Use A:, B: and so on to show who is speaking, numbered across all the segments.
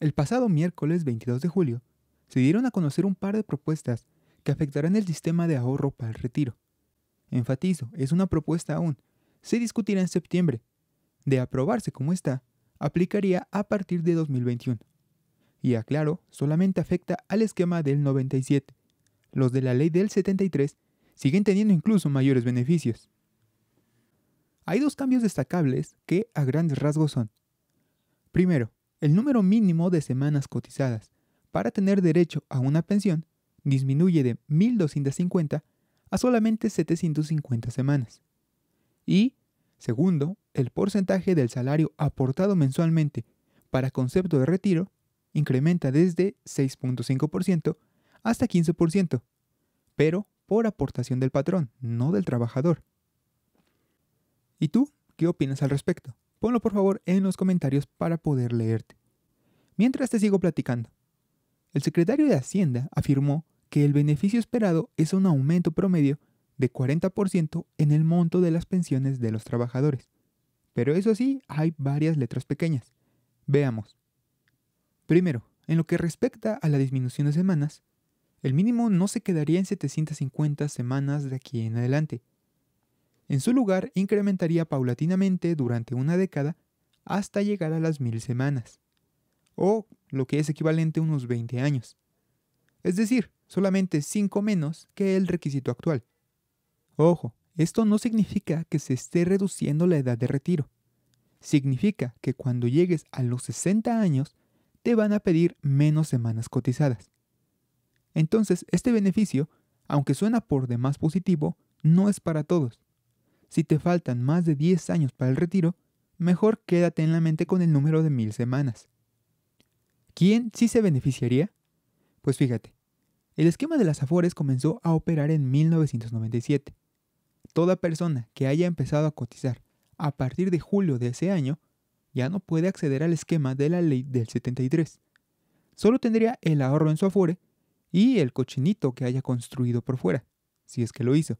A: El pasado miércoles 22 de julio, se dieron a conocer un par de propuestas que afectarán el sistema de ahorro para el retiro. Enfatizo, es una propuesta aún. Se discutirá en septiembre. De aprobarse como está, aplicaría a partir de 2021. Y aclaro, solamente afecta al esquema del 97. Los de la ley del 73 siguen teniendo incluso mayores beneficios. Hay dos cambios destacables que a grandes rasgos son. Primero, el número mínimo de semanas cotizadas para tener derecho a una pensión disminuye de 1.250 a solamente 750 semanas. Y, segundo, el porcentaje del salario aportado mensualmente para concepto de retiro incrementa desde 6.5% hasta 15%, pero por aportación del patrón, no del trabajador. ¿Y tú qué opinas al respecto? Ponlo por favor en los comentarios para poder leerte. Mientras te sigo platicando. El secretario de Hacienda afirmó que el beneficio esperado es un aumento promedio de 40% en el monto de las pensiones de los trabajadores. Pero eso sí, hay varias letras pequeñas. Veamos. Primero, en lo que respecta a la disminución de semanas, el mínimo no se quedaría en 750 semanas de aquí en adelante, en su lugar, incrementaría paulatinamente durante una década hasta llegar a las mil semanas, o lo que es equivalente a unos 20 años. Es decir, solamente 5 menos que el requisito actual. Ojo, esto no significa que se esté reduciendo la edad de retiro. Significa que cuando llegues a los 60 años, te van a pedir menos semanas cotizadas. Entonces, este beneficio, aunque suena por demás positivo, no es para todos. Si te faltan más de 10 años para el retiro, mejor quédate en la mente con el número de mil semanas. ¿Quién sí se beneficiaría? Pues fíjate, el esquema de las Afores comenzó a operar en 1997. Toda persona que haya empezado a cotizar a partir de julio de ese año ya no puede acceder al esquema de la ley del 73. Solo tendría el ahorro en su Afore y el cochinito que haya construido por fuera, si es que lo hizo.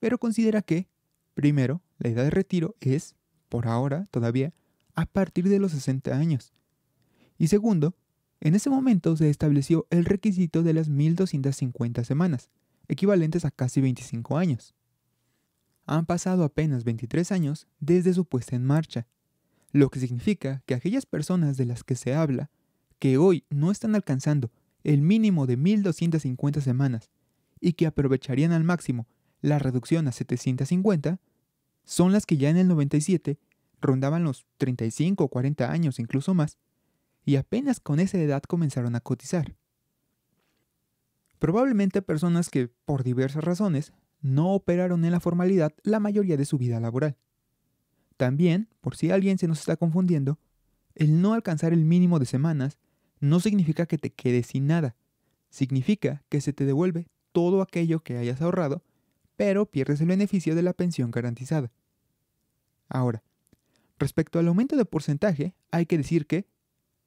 A: Pero considera que, Primero, la edad de retiro es, por ahora todavía, a partir de los 60 años. Y segundo, en ese momento se estableció el requisito de las 1.250 semanas, equivalentes a casi 25 años. Han pasado apenas 23 años desde su puesta en marcha, lo que significa que aquellas personas de las que se habla, que hoy no están alcanzando el mínimo de 1.250 semanas y que aprovecharían al máximo la reducción a 750 son las que ya en el 97 rondaban los 35 o 40 años, incluso más, y apenas con esa edad comenzaron a cotizar. Probablemente personas que, por diversas razones, no operaron en la formalidad la mayoría de su vida laboral. También, por si alguien se nos está confundiendo, el no alcanzar el mínimo de semanas no significa que te quedes sin nada, significa que se te devuelve todo aquello que hayas ahorrado pero pierdes el beneficio de la pensión garantizada. Ahora, respecto al aumento de porcentaje, hay que decir que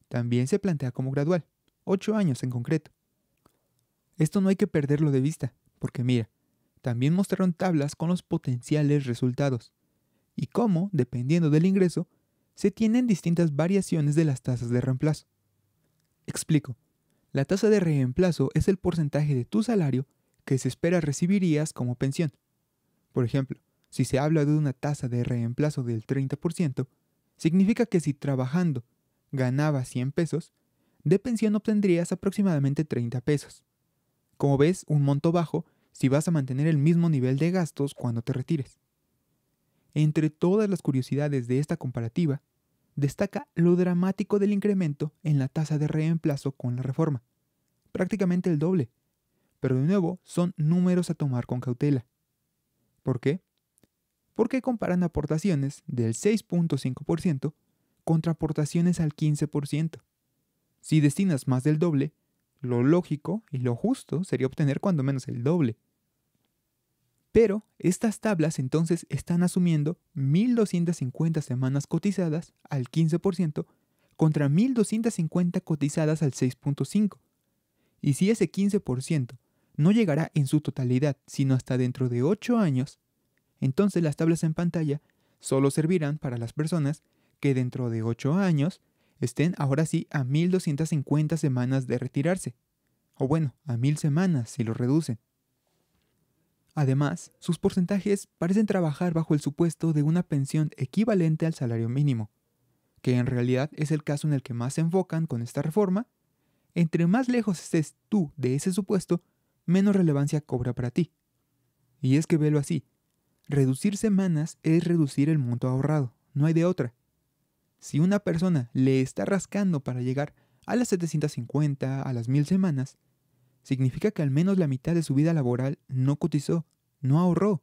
A: también se plantea como gradual, 8 años en concreto. Esto no hay que perderlo de vista, porque mira, también mostraron tablas con los potenciales resultados y cómo, dependiendo del ingreso, se tienen distintas variaciones de las tasas de reemplazo. Explico. La tasa de reemplazo es el porcentaje de tu salario que se espera recibirías como pensión. Por ejemplo, si se habla de una tasa de reemplazo del 30%, significa que si trabajando ganabas 100 pesos, de pensión obtendrías aproximadamente 30 pesos. Como ves, un monto bajo si vas a mantener el mismo nivel de gastos cuando te retires. Entre todas las curiosidades de esta comparativa, destaca lo dramático del incremento en la tasa de reemplazo con la reforma, prácticamente el doble, pero de nuevo, son números a tomar con cautela. ¿Por qué? Porque comparan aportaciones del 6.5% contra aportaciones al 15%. Si destinas más del doble, lo lógico y lo justo sería obtener cuando menos el doble. Pero estas tablas entonces están asumiendo 1.250 semanas cotizadas al 15% contra 1.250 cotizadas al 6.5%. Y si ese 15% no llegará en su totalidad, sino hasta dentro de 8 años, entonces las tablas en pantalla solo servirán para las personas que dentro de 8 años estén ahora sí a 1250 semanas de retirarse, o bueno, a 1000 semanas si lo reducen. Además, sus porcentajes parecen trabajar bajo el supuesto de una pensión equivalente al salario mínimo, que en realidad es el caso en el que más se enfocan con esta reforma. Entre más lejos estés tú de ese supuesto, menos relevancia cobra para ti. Y es que velo así. Reducir semanas es reducir el monto ahorrado, no hay de otra. Si una persona le está rascando para llegar a las 750, a las 1000 semanas, significa que al menos la mitad de su vida laboral no cotizó, no ahorró.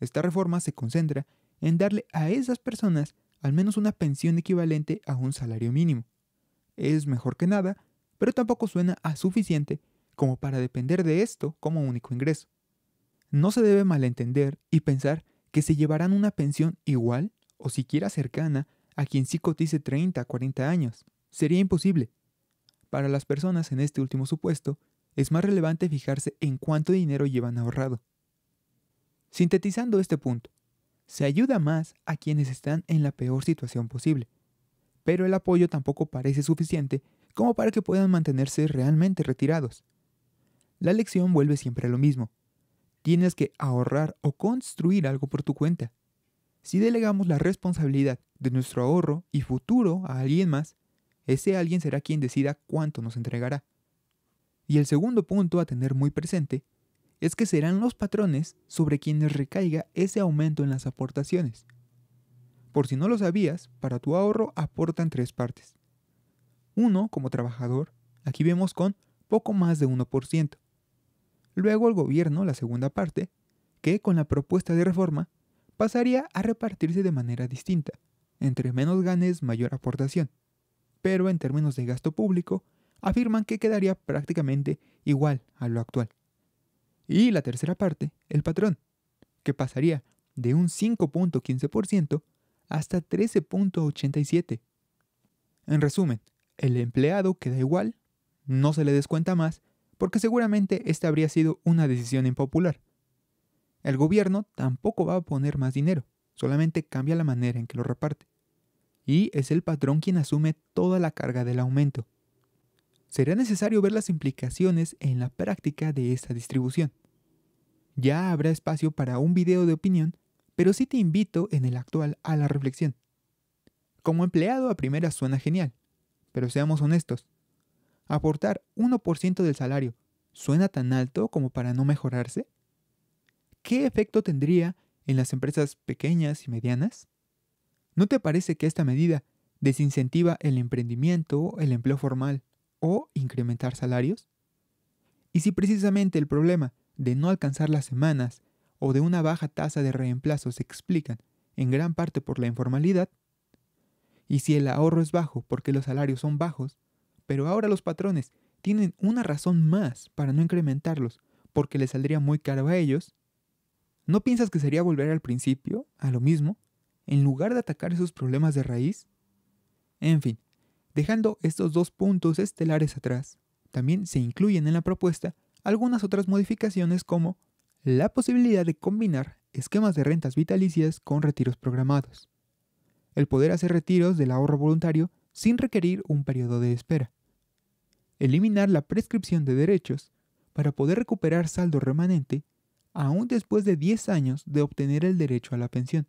A: Esta reforma se concentra en darle a esas personas al menos una pensión equivalente a un salario mínimo. Es mejor que nada, pero tampoco suena a suficiente como para depender de esto como único ingreso. No se debe malentender y pensar que se llevarán una pensión igual o siquiera cercana a quien sí cotice 30, 40 años. Sería imposible. Para las personas en este último supuesto, es más relevante fijarse en cuánto dinero llevan ahorrado. Sintetizando este punto, se ayuda más a quienes están en la peor situación posible, pero el apoyo tampoco parece suficiente como para que puedan mantenerse realmente retirados. La lección vuelve siempre a lo mismo. Tienes que ahorrar o construir algo por tu cuenta. Si delegamos la responsabilidad de nuestro ahorro y futuro a alguien más, ese alguien será quien decida cuánto nos entregará. Y el segundo punto a tener muy presente es que serán los patrones sobre quienes recaiga ese aumento en las aportaciones. Por si no lo sabías, para tu ahorro aportan tres partes. Uno, como trabajador, aquí vemos con poco más de 1%. Luego el gobierno, la segunda parte, que con la propuesta de reforma pasaría a repartirse de manera distinta. Entre menos ganes, mayor aportación. Pero en términos de gasto público, afirman que quedaría prácticamente igual a lo actual. Y la tercera parte, el patrón, que pasaría de un 5.15% hasta 13.87%. En resumen, el empleado queda igual, no se le descuenta más porque seguramente esta habría sido una decisión impopular. El gobierno tampoco va a poner más dinero, solamente cambia la manera en que lo reparte. Y es el patrón quien asume toda la carga del aumento. Será necesario ver las implicaciones en la práctica de esta distribución. Ya habrá espacio para un video de opinión, pero sí te invito en el actual a la reflexión. Como empleado a primera suena genial, pero seamos honestos, aportar 1% del salario suena tan alto como para no mejorarse? ¿Qué efecto tendría en las empresas pequeñas y medianas? ¿No te parece que esta medida desincentiva el emprendimiento, el empleo formal o incrementar salarios? Y si precisamente el problema de no alcanzar las semanas o de una baja tasa de reemplazo se explican en gran parte por la informalidad, y si el ahorro es bajo porque los salarios son bajos, pero ahora los patrones tienen una razón más para no incrementarlos, porque les saldría muy caro a ellos, ¿no piensas que sería volver al principio, a lo mismo, en lugar de atacar esos problemas de raíz? En fin, dejando estos dos puntos estelares atrás, también se incluyen en la propuesta algunas otras modificaciones como la posibilidad de combinar esquemas de rentas vitalicias con retiros programados, el poder hacer retiros del ahorro voluntario sin requerir un periodo de espera, eliminar la prescripción de derechos para poder recuperar saldo remanente aún después de 10 años de obtener el derecho a la pensión,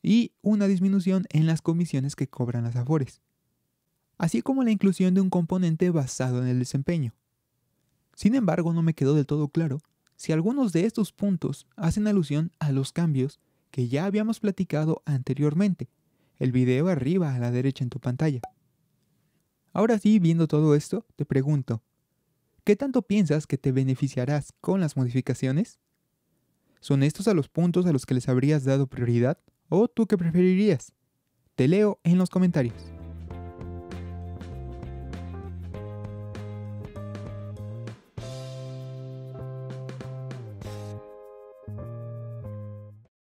A: y una disminución en las comisiones que cobran las AFORES, así como la inclusión de un componente basado en el desempeño. Sin embargo, no me quedó del todo claro si algunos de estos puntos hacen alusión a los cambios que ya habíamos platicado anteriormente, el video arriba a la derecha en tu pantalla. Ahora sí, viendo todo esto, te pregunto, ¿qué tanto piensas que te beneficiarás con las modificaciones? ¿Son estos a los puntos a los que les habrías dado prioridad? ¿O tú qué preferirías? Te leo en los comentarios.